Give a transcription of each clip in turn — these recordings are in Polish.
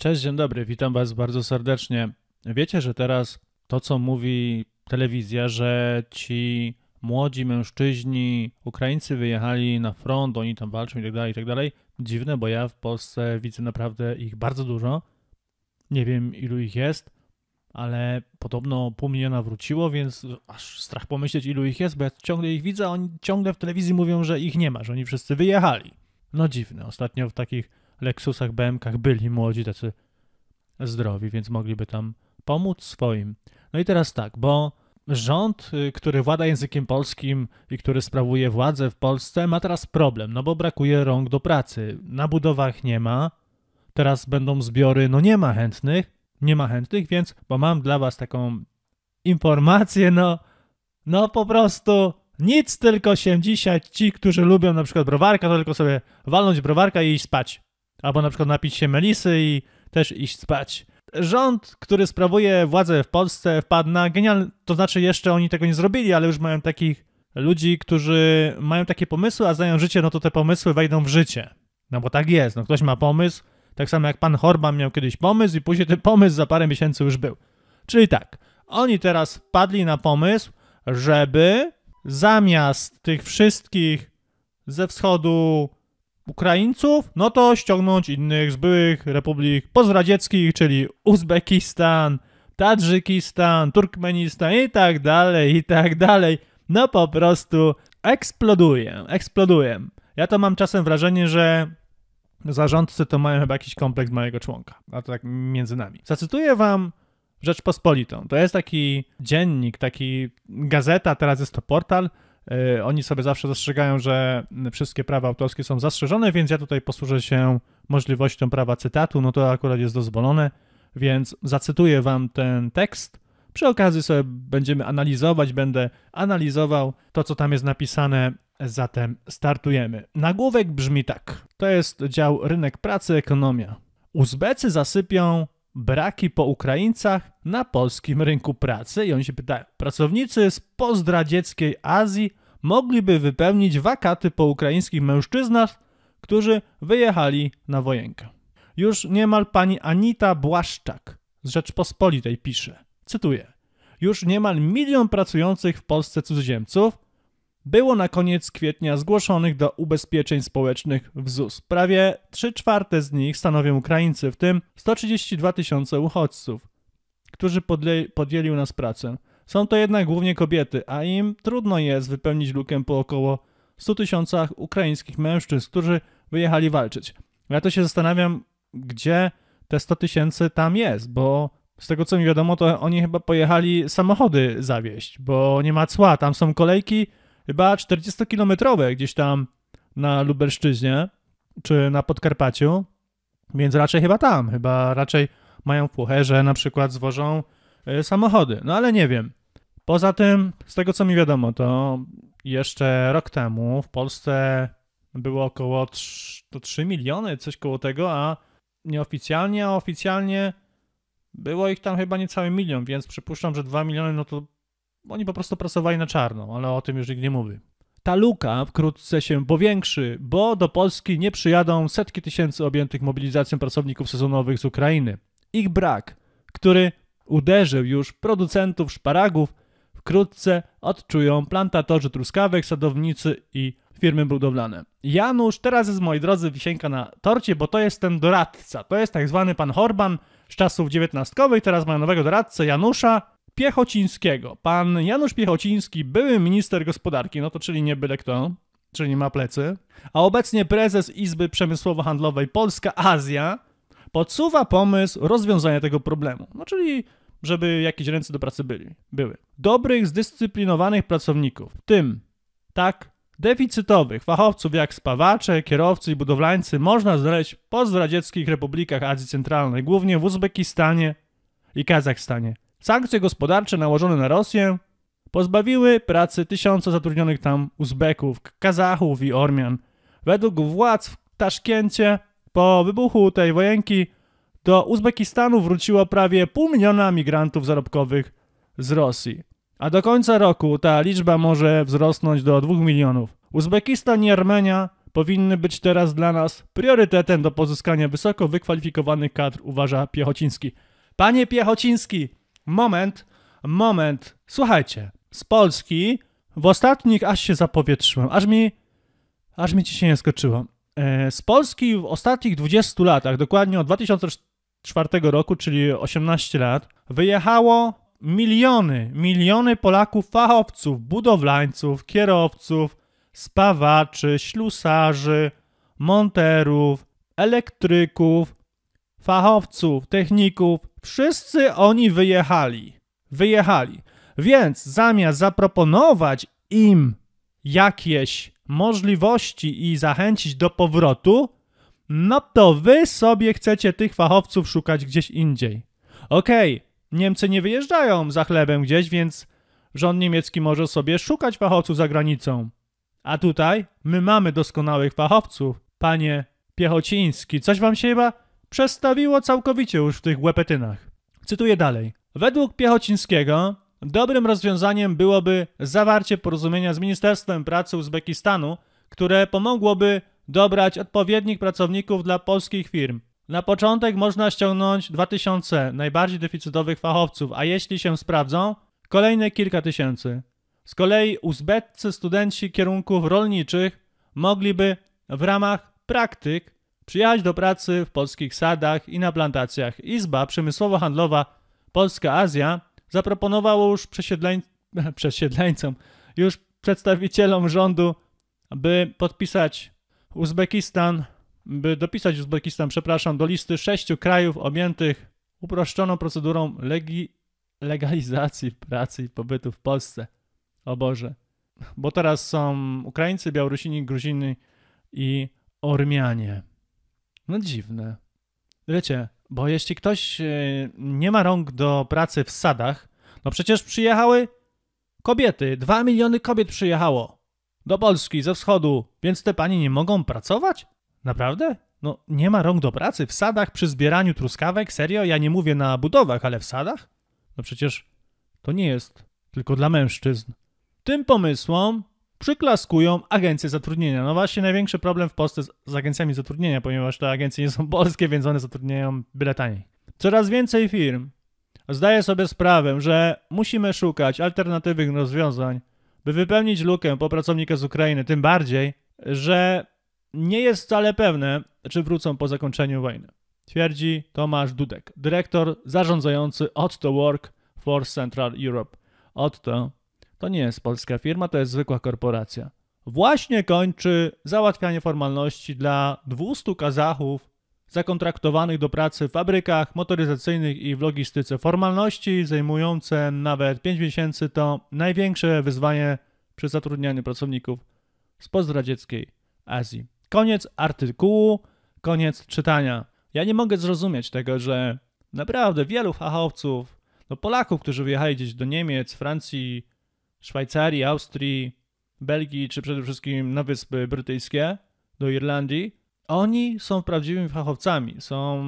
Cześć, dzień dobry, witam Was bardzo serdecznie. Wiecie, że teraz to, co mówi telewizja, że ci młodzi mężczyźni, Ukraińcy wyjechali na front, oni tam walczą i tak dalej, i tak dalej. Dziwne, bo ja w Polsce widzę naprawdę ich bardzo dużo. Nie wiem, ilu ich jest, ale podobno pół miliona wróciło, więc aż strach pomyśleć, ilu ich jest, bo ja ciągle ich widzę, a oni ciągle w telewizji mówią, że ich nie ma, że oni wszyscy wyjechali. No dziwne, ostatnio w takich Lexusach, BMKach byli młodzi, tacy zdrowi, więc mogliby tam pomóc swoim. No i teraz tak, bo rząd, y, który włada językiem polskim i który sprawuje władzę w Polsce, ma teraz problem, no bo brakuje rąk do pracy. Na budowach nie ma, teraz będą zbiory, no nie ma chętnych, nie ma chętnych, więc, bo mam dla was taką informację, no, no po prostu nic, tylko się dzisiaj ci, którzy lubią na przykład browarka, to tylko sobie walnąć browarka i iść spać. Albo na przykład napić się melisy i też iść spać. Rząd, który sprawuje władzę w Polsce, wpadł na genialny. To znaczy, jeszcze oni tego nie zrobili, ale już mają takich ludzi, którzy mają takie pomysły, a znają życie, no to te pomysły wejdą w życie. No bo tak jest, no ktoś ma pomysł, tak samo jak pan Horban miał kiedyś pomysł i później ten pomysł za parę miesięcy już był. Czyli tak, oni teraz wpadli na pomysł, żeby zamiast tych wszystkich ze wschodu Ukraińców, no to ściągnąć innych z byłych republik pozradzieckich, czyli Uzbekistan, Tadżykistan, Turkmenistan i tak dalej, i tak dalej. No po prostu eksploduję, eksploduję. Ja to mam czasem wrażenie, że zarządcy to mają chyba jakiś kompleks małego członka, a to tak między nami. Zacytuję wam Rzeczpospolitą. To jest taki dziennik, taki gazeta, teraz jest to portal, Y, oni sobie zawsze zastrzegają, że wszystkie prawa autorskie są zastrzeżone, więc ja tutaj posłużę się możliwością prawa cytatu, no to akurat jest dozwolone, więc zacytuję wam ten tekst. Przy okazji sobie będziemy analizować, będę analizował to, co tam jest napisane. Zatem startujemy. Nagłówek brzmi tak. To jest dział rynek pracy, ekonomia. Uzbecy zasypią braki po Ukraińcach na polskim rynku pracy i oni się pytają, pracownicy z pozdradzieckiej Azji mogliby wypełnić wakaty po ukraińskich mężczyznach, którzy wyjechali na wojenkę. Już niemal pani Anita Błaszczak z Rzeczpospolitej pisze, cytuję, już niemal milion pracujących w Polsce cudzoziemców było na koniec kwietnia zgłoszonych do ubezpieczeń społecznych w ZUS. Prawie 3 czwarte z nich stanowią Ukraińcy, w tym 132 tysiące uchodźców, którzy podjęli u nas pracę. Są to jednak głównie kobiety, a im trudno jest wypełnić lukę po około 100 tysiącach ukraińskich mężczyzn, którzy wyjechali walczyć. Ja to się zastanawiam, gdzie te 100 tysięcy tam jest, bo z tego co mi wiadomo, to oni chyba pojechali samochody zawieźć, bo nie ma cła, tam są kolejki chyba 40-kilometrowe gdzieś tam na Lubelszczyźnie czy na Podkarpaciu, więc raczej chyba tam, chyba raczej mają w że na przykład zwożą y, samochody, no ale nie wiem. Poza tym, z tego co mi wiadomo, to jeszcze rok temu w Polsce było około 3, to 3 miliony, coś koło tego, a nieoficjalnie, a oficjalnie było ich tam chyba niecały milion, więc przypuszczam, że 2 miliony, no to oni po prostu pracowali na czarno, ale o tym już nikt nie mówi. Ta luka wkrótce się powiększy, bo do Polski nie przyjadą setki tysięcy objętych mobilizacją pracowników sezonowych z Ukrainy. Ich brak, który uderzył już producentów szparagów, wkrótce odczują plantatorzy truskawek, sadownicy i firmy budowlane. Janusz, teraz jest, moi drodzy, wisienka na torcie, bo to jest ten doradca. To jest tak zwany pan Horban z czasów dziewiętnastkowych, teraz mają nowego doradcę Janusza Piechocińskiego. Pan Janusz Piechociński, były minister gospodarki, no to czyli nie byle kto, czyli ma plecy, a obecnie prezes Izby Przemysłowo-Handlowej Polska-Azja podsuwa pomysł rozwiązania tego problemu. No czyli żeby jakieś ręce do pracy byli, były. Dobrych, zdyscyplinowanych pracowników, w tym, tak, deficytowych fachowców jak spawacze, kierowcy i budowlańcy można znaleźć po pozdradzieckich republikach Azji Centralnej, głównie w Uzbekistanie i Kazachstanie. Sankcje gospodarcze nałożone na Rosję pozbawiły pracy tysiące zatrudnionych tam Uzbeków, Kazachów i Ormian. Według władz w Taszkencie po wybuchu tej wojenki do Uzbekistanu wróciło prawie pół miliona migrantów zarobkowych z Rosji. A do końca roku ta liczba może wzrosnąć do dwóch milionów. Uzbekistan i Armenia powinny być teraz dla nas priorytetem do pozyskania wysoko wykwalifikowanych kadr, uważa Piechociński. Panie Piechociński, moment, moment, słuchajcie, z Polski w ostatnich aż się zapowietrzyłem, aż mi, aż mi się nie skoczyło. E, z Polski w ostatnich 20 latach, dokładnie od 2004 czwartego roku, czyli 18 lat, wyjechało miliony, miliony Polaków fachowców, budowlańców, kierowców, spawaczy, ślusarzy, monterów, elektryków, fachowców, techników. Wszyscy oni wyjechali. Wyjechali. Więc zamiast zaproponować im jakieś możliwości i zachęcić do powrotu, no to wy sobie chcecie tych fachowców szukać gdzieś indziej. Okej, okay, Niemcy nie wyjeżdżają za chlebem gdzieś, więc rząd niemiecki może sobie szukać fachowców za granicą. A tutaj my mamy doskonałych fachowców. Panie Piechociński, coś wam się chyba przestawiło całkowicie już w tych łepetynach. Cytuję dalej. Według Piechocińskiego dobrym rozwiązaniem byłoby zawarcie porozumienia z Ministerstwem Pracy Uzbekistanu, które pomogłoby dobrać odpowiednich pracowników dla polskich firm. Na początek można ściągnąć 2000 najbardziej deficytowych fachowców, a jeśli się sprawdzą, kolejne kilka tysięcy. Z kolei uzbeccy studenci kierunków rolniczych mogliby w ramach praktyk przyjechać do pracy w polskich sadach i na plantacjach. Izba Przemysłowo-Handlowa Polska-Azja zaproponowała już przesiedleń... przesiedleńcom, już przedstawicielom rządu, by podpisać Uzbekistan, by dopisać Uzbekistan, przepraszam, do listy sześciu krajów objętych uproszczoną procedurą legi, legalizacji pracy i pobytu w Polsce. O Boże. Bo teraz są Ukraińcy, Białorusini, Gruzini i Ormianie. No dziwne. Wiecie, bo jeśli ktoś e, nie ma rąk do pracy w sadach, no przecież przyjechały kobiety. Dwa miliony kobiet przyjechało do Polski, ze wschodu, więc te panie nie mogą pracować? Naprawdę? No, nie ma rąk do pracy? W sadach przy zbieraniu truskawek? Serio? Ja nie mówię na budowach, ale w sadach? No przecież to nie jest tylko dla mężczyzn. Tym pomysłom przyklaskują agencje zatrudnienia. No właśnie, największy problem w Polsce z, z agencjami zatrudnienia, ponieważ te agencje nie są polskie, więc one zatrudniają byle taniej. Coraz więcej firm zdaje sobie sprawę, że musimy szukać alternatywnych rozwiązań by wypełnić lukę po pracownikach z Ukrainy, tym bardziej, że nie jest wcale pewne, czy wrócą po zakończeniu wojny. Twierdzi Tomasz Dudek, dyrektor zarządzający Otto Work for Central Europe. Otto to nie jest polska firma, to jest zwykła korporacja. Właśnie kończy załatwianie formalności dla 200 Kazachów zakontraktowanych do pracy w fabrykach motoryzacyjnych i w logistyce. Formalności zajmujące nawet 5 miesięcy to największe wyzwanie przy zatrudnianiu pracowników z pozdradzieckiej Azji. Koniec artykułu, koniec czytania. Ja nie mogę zrozumieć tego, że naprawdę wielu fachowców, no Polaków, którzy wyjechali gdzieś do Niemiec, Francji, Szwajcarii, Austrii, Belgii, czy przede wszystkim na Wyspy Brytyjskie, do Irlandii, oni są prawdziwymi fachowcami, są,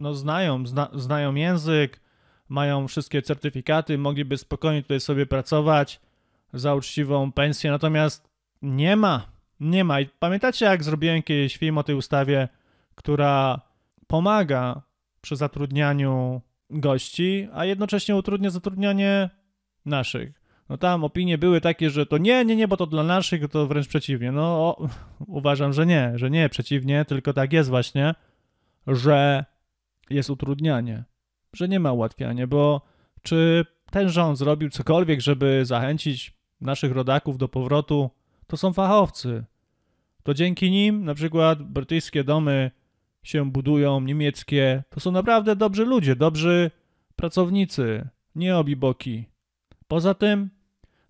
no znają, zna, znają język, mają wszystkie certyfikaty, mogliby spokojnie tutaj sobie pracować za uczciwą pensję, natomiast nie ma, nie ma. I pamiętacie, jak zrobiłem kiedyś film o tej ustawie, która pomaga przy zatrudnianiu gości, a jednocześnie utrudnia zatrudnianie naszych. No tam opinie były takie, że to nie, nie, nie, bo to dla naszych to wręcz przeciwnie. No o, uważam, że nie, że nie przeciwnie, tylko tak jest właśnie, że jest utrudnianie, że nie ma ułatwiania, bo czy ten rząd zrobił cokolwiek, żeby zachęcić naszych rodaków do powrotu, to są fachowcy. To dzięki nim na przykład brytyjskie domy się budują, niemieckie. To są naprawdę dobrzy ludzie, dobrzy pracownicy, nie obiboki. Poza tym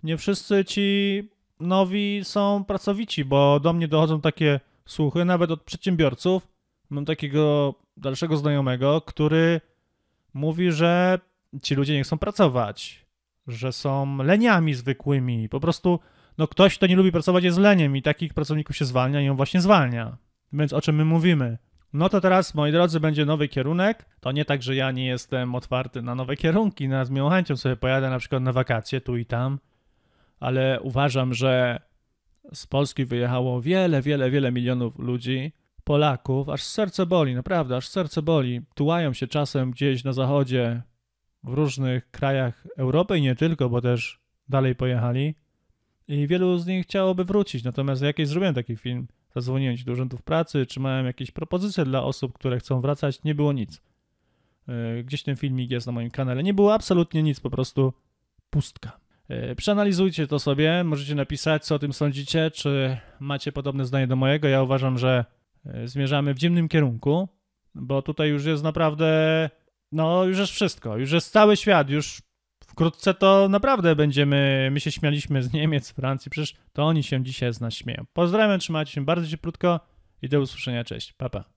nie wszyscy ci nowi są pracowici, bo do mnie dochodzą takie słuchy, nawet od przedsiębiorców. Mam takiego dalszego znajomego, który mówi, że ci ludzie nie chcą pracować, że są leniami zwykłymi. Po prostu no ktoś, kto nie lubi pracować, jest leniem i takich pracowników się zwalnia i on właśnie zwalnia. Więc o czym my mówimy? No to teraz, moi drodzy, będzie nowy kierunek. To nie tak, że ja nie jestem otwarty na nowe kierunki. na no, z miłą chęcią sobie pojadę na przykład na wakacje tu i tam ale uważam, że z Polski wyjechało wiele, wiele, wiele milionów ludzi, Polaków, aż serce boli, naprawdę, aż serce boli. Tułają się czasem gdzieś na zachodzie, w różnych krajach Europy i nie tylko, bo też dalej pojechali. I wielu z nich chciałoby wrócić, natomiast jakieś zrobiłem taki film. Zadzwoniłem do urzędów pracy, czy miałem jakieś propozycje dla osób, które chcą wracać, nie było nic. Y, gdzieś ten filmik jest na moim kanale. Nie było absolutnie nic, po prostu pustka. E, przeanalizujcie to sobie, możecie napisać, co o tym sądzicie, czy macie podobne zdanie do mojego. Ja uważam, że e, zmierzamy w dziwnym kierunku, bo tutaj już jest naprawdę, no już jest wszystko, już jest cały świat, już wkrótce to naprawdę będziemy, my się śmialiśmy z Niemiec, Francji, przecież to oni się dzisiaj z nas śmieją. Pozdrawiam, trzymajcie się bardzo cieplutko i do usłyszenia, cześć, papa. Pa.